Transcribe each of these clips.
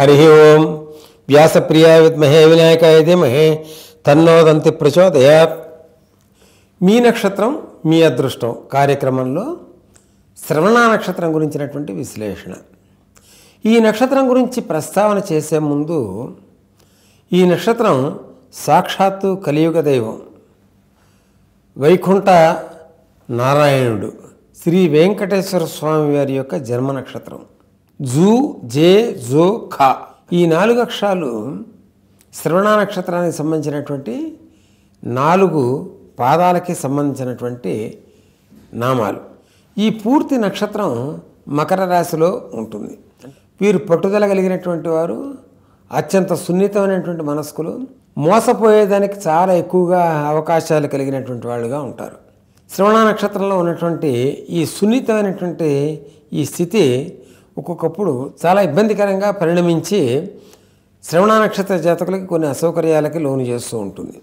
హరి ఓం వ్యాసప్రియ విద్మహే వినాయకాయ ధీమహే తన్నోదంతి ప్రచోదయ మీ నక్షత్రం మీ అదృష్టం కార్యక్రమంలో శ్రవణ నక్షత్రం గురించినటువంటి విశ్లేషణ ఈ నక్షత్రం గురించి ప్రస్తావన చేసే ముందు ఈ నక్షత్రం సాక్షాత్తు కలియుగ దైవం వైకుంఠ నారాయణుడు శ్రీ వెంకటేశ్వర స్వామి వారి యొక్క జన్మ నక్షత్రం జూ జే జో ఖా ఈ నాలుగు అక్షరాలు శ్రవణ నక్షత్రానికి సంబంధించినటువంటి నాలుగు పాదాలకి సంబంధించినటువంటి నామాలు ఈ పూర్తి నక్షత్రం మకర రాశిలో ఉంటుంది వీరు పట్టుదల కలిగినటువంటి వారు అత్యంత సున్నితమైనటువంటి మనస్కులు మోసపోయేదానికి చాలా ఎక్కువగా అవకాశాలు కలిగినటువంటి వాళ్ళుగా ఉంటారు శ్రవణ నక్షత్రంలో ఉన్నటువంటి ఈ సున్నితమైనటువంటి ఈ స్థితి ఒక్కొక్కప్పుడు చాలా ఇబ్బందికరంగా పరిణమించి శ్రవణ నక్షత్ర జాతకులకి కొన్ని అసౌకర్యాలకి లోను చేస్తూ ఉంటుంది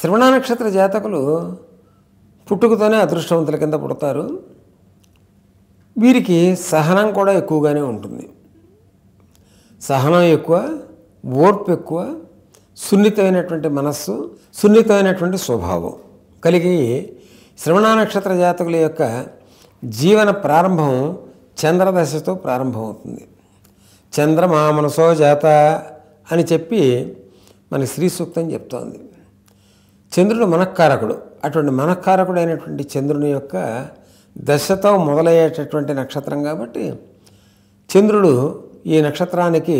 శ్రవణ నక్షత్ర జాతకులు పుట్టుకతోనే అదృష్టవంతుల కింద పుడతారు వీరికి సహనం కూడా ఎక్కువగానే ఉంటుంది సహనం ఎక్కువ ఓర్పు ఎక్కువ సున్నితమైనటువంటి మనస్సు సున్నితమైనటువంటి స్వభావం కలిగి శ్రవణ నక్షత్ర జాతకుల యొక్క జీవన ప్రారంభం చంద్రదశతో ప్రారంభమవుతుంది చంద్రమా మనసో జాత అని చెప్పి మన శ్రీ సూక్తం చెప్తోంది చంద్రుడు మనఃకారకుడు అటువంటి మనఃకారకుడు అయినటువంటి చంద్రుని యొక్క దశతో మొదలయ్యేటటువంటి నక్షత్రం కాబట్టి చంద్రుడు ఈ నక్షత్రానికి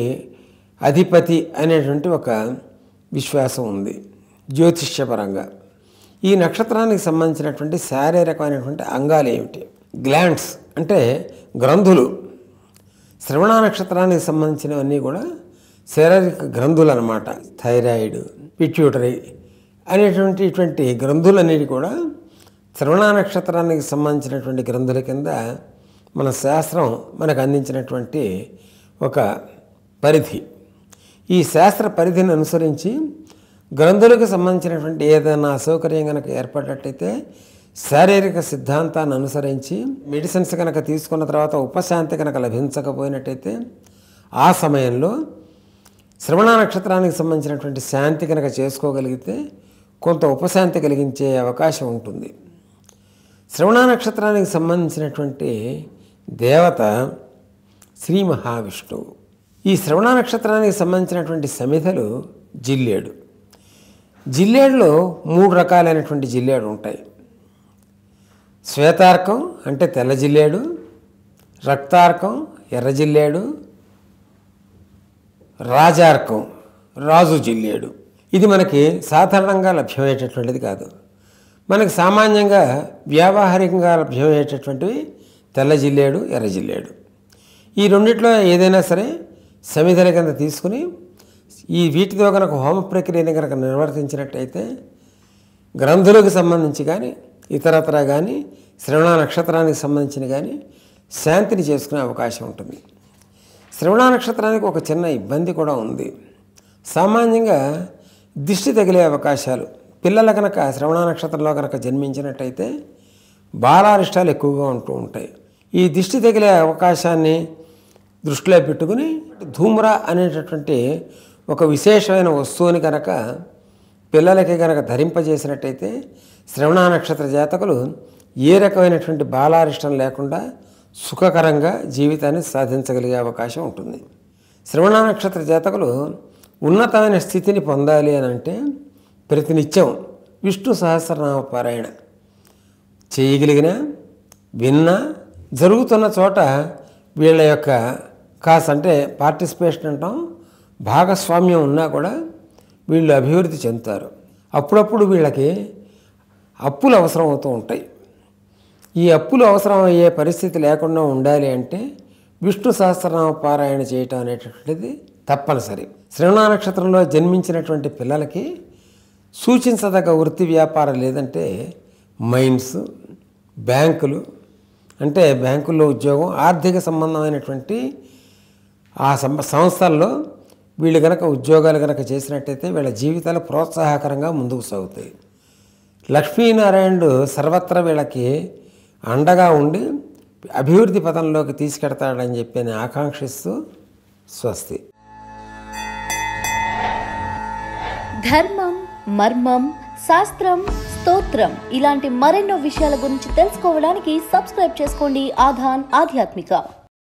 అధిపతి అనేటువంటి ఒక విశ్వాసం ఉంది జ్యోతిష్యపరంగా ఈ నక్షత్రానికి సంబంధించినటువంటి శారీరకమైనటువంటి అంగాలు ఏమిటి గ్లాండ్స్ అంటే గ్రంథులు శ్రవణ నక్షత్రానికి సంబంధించినవన్నీ కూడా శారీరక గ్రంథులు అనమాట థైరాయిడ్ పిట్యూటరీ అనేటువంటి ఇటువంటి గ్రంథులనేవి కూడా శ్రవణ నక్షత్రానికి సంబంధించినటువంటి గ్రంథుల కింద మన శాస్త్రం మనకు అందించినటువంటి ఒక పరిధి ఈ శాస్త్ర పరిధిని అనుసరించి గ్రంథులకు సంబంధించినటువంటి ఏదైనా అసౌకర్యం కనుక ఏర్పడినట్టయితే శారీరక సిద్ధాంతాన్ని అనుసరించి మెడిసిన్స్ కనుక తీసుకున్న తర్వాత ఉపశాంతి కనుక లభించకపోయినట్టయితే ఆ సమయంలో శ్రవణ నక్షత్రానికి సంబంధించినటువంటి శాంతి కనుక చేసుకోగలిగితే కొంత ఉపశాంతి కలిగించే అవకాశం ఉంటుంది శ్రవణ నక్షత్రానికి సంబంధించినటువంటి దేవత శ్రీ మహావిష్ణువు ఈ శ్రవణ నక్షత్రానికి సంబంధించినటువంటి సమిధలు జిల్లేడు జిల్లేడులో మూడు రకాలైనటువంటి జిల్లేడు ఉంటాయి శ్వేతార్కం అంటే తెల్ల రక్తార్కం ఎర్ర రాజార్కం రాజు జిల్లేడు ఇది మనకి సాధారణంగా లభ్యమయ్యేటటువంటిది కాదు మనకి సామాన్యంగా వ్యావహారికంగా లభ్యమయ్యేటటువంటివి తెల్ల జిల్లేడు ఎర్ర ఈ రెండిట్లో ఏదైనా సరే సమిధల కింద తీసుకుని ఈ వీటితో కనుక హోమ ప్రక్రియని కనుక నిర్వర్తించినట్టయితే గ్రంథులకు సంబంధించి కానీ ఇతరత్ర కానీ శ్రవణ నక్షత్రానికి సంబంధించిన కానీ శాంతిని చేసుకునే అవకాశం ఉంటుంది శ్రవణ నక్షత్రానికి ఒక చిన్న ఇబ్బంది కూడా ఉంది సామాన్యంగా దిష్టి తగిలే అవకాశాలు పిల్లల కనుక శ్రవణ నక్షత్రంలో కనుక జన్మించినట్టయితే బాలారిష్టాలు ఎక్కువగా ఉంటూ ఉంటాయి ఈ దిష్టి తగిలే అవకాశాన్ని దృష్టిలో పెట్టుకుని ధూమ్రా అనేటటువంటి ఒక విశేషమైన వస్తువుని కనుక పిల్లలకి కనుక ధరింపజేసినట్టయితే శ్రవణ నక్షత్ర జాతకులు ఏ రకమైనటువంటి బాలారిష్టం లేకుండా సుఖకరంగా జీవితాన్ని సాధించగలిగే అవకాశం ఉంటుంది శ్రవణ నక్షత్ర జాతకులు ఉన్నతమైన స్థితిని పొందాలి అని అంటే ప్రతినిత్యం విష్ణు సహస్రనామ పారాయణ చేయగలిగిన విన్న జరుగుతున్న చోట వీళ్ళ యొక్క కాస్ అంటే పార్టిసిపేషన్ అంటాం భాగస్వామ్యం ఉన్నా కూడా వీళ్ళు అభివృద్ధి చెందుతారు అప్పుడప్పుడు వీళ్ళకి అప్పులు అవసరం అవుతూ ఉంటాయి ఈ అప్పులు అవసరం అయ్యే పరిస్థితి లేకుండా ఉండాలి అంటే విష్ణు సహస్రనామ పారాయణ చేయటం అనేటటువంటిది తప్పనిసరి శ్రీనా నక్షత్రంలో జన్మించినటువంటి పిల్లలకి సూచించదగ్గ వృత్తి వ్యాపారం లేదంటే మైన్స్ బ్యాంకులు అంటే బ్యాంకుల్లో ఉద్యోగం ఆర్థిక సంబంధమైనటువంటి ఆ సంస్థల్లో వీళ్ళు కనుక ఉద్యోగాలు కనుక చేసినట్టయితే వీళ్ళ జీవితాలు ప్రోత్సాహకరంగా ముందుకు సాగుతాయి లక్ష్మీనారాయణుడు సర్వత్రా వీళ్ళకి అండగా ఉండి అభివృద్ధి పథంలోకి తీసుకెడతాడని చెప్పి అని ఆకాంక్షిస్తూ స్వస్తి ధర్మం మర్మం శాస్త్రం స్తోత్రం ఇలాంటి మరెన్నో విషయాల గురించి తెలుసుకోవడానికి సబ్స్క్రైబ్ చేసుకోండి ఆధాన్ ఆధ్యాత్మిక